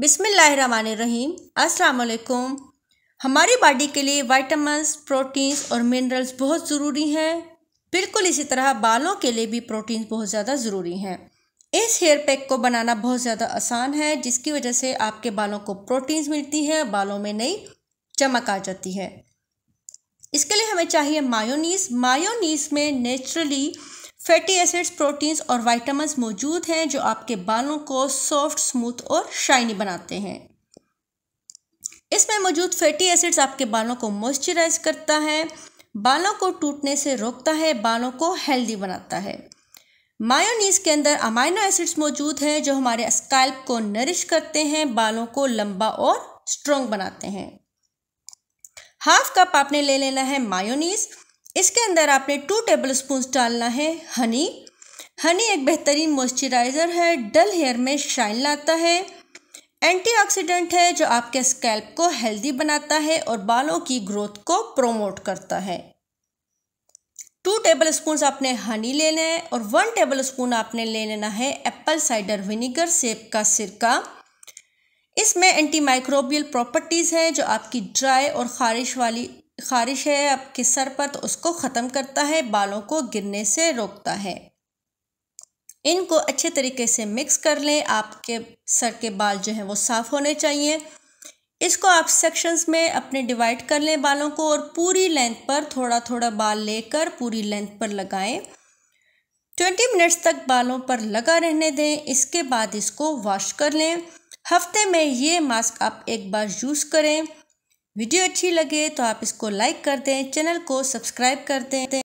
बिसमीम अस्सलाम हमारी बॉडी के लिए वाइटामस प्रोटीन्स और मिनरल्स बहुत ज़रूरी हैं बिल्कुल इसी तरह बालों के लिए भी प्रोटीन्स बहुत ज़्यादा ज़रूरी हैं इस हेयर पैक को बनाना बहुत ज़्यादा आसान है जिसकी वजह से आपके बालों को प्रोटीन्स मिलती है बालों में नई चमक आ जाती है इसके लिए हमें चाहिए मायोनीस मायोनीस में नेचुरली फैटी एसिड्स प्रोटीन्स और वाइटामस मौजूद हैं जो आपके बालों को सॉफ्ट स्मूथ और शाइनी बनाते हैं इसमें मौजूद फैटी एसिड्स आपके बालों को मॉइस्चराइज करता है बालों को टूटने से रोकता है बालों को हेल्दी बनाता है मायोनीस के अंदर अमाइनो एसिड्स मौजूद हैं जो हमारे स्कैल्प को नरिश करते हैं बालों को लंबा और स्ट्रॉन्ग बनाते हैं हाफ कप आपने ले लेना है मायोनीज़ इसके अंदर आपने टू टेबल स्पून डालना है हनी हनी एक बेहतरीन मॉइस्चराइज़र है डल हेयर में शाइन लाता है एंटीऑक्सीडेंट है जो आपके स्कैल्प को हेल्दी बनाता है और बालों की ग्रोथ को प्रोमोट करता है टू टेबल स्पून आपने हनी लेना है और वन टेबल स्पून आपने ले लेना है एप्पल साइडर विनीगर सेब का सिरका इसमें एंटी माइक्रोबियल प्रॉपर्टीज़ हैं जो आपकी ड्राई और ख़ारिश वाली ख़ारिश है आपके सर पर तो उसको ख़त्म करता है बालों को गिरने से रोकता है इनको अच्छे तरीके से मिक्स कर लें आपके सर के बाल जो हैं वो साफ़ होने चाहिए इसको आप सेक्शंस में अपने डिवाइड कर लें बालों को और पूरी लेंथ पर थोड़ा थोड़ा बाल लेकर पूरी लेंथ पर लगाएं ट्वेंटी मिनट्स तक बालों पर लगा रहने दें इसके बाद इसको वॉश कर लें हफ्ते में ये मास्क आप एक बार यूज़ करें वीडियो अच्छी लगे तो आप इसको लाइक कर दें चैनल को सब्सक्राइब कर दें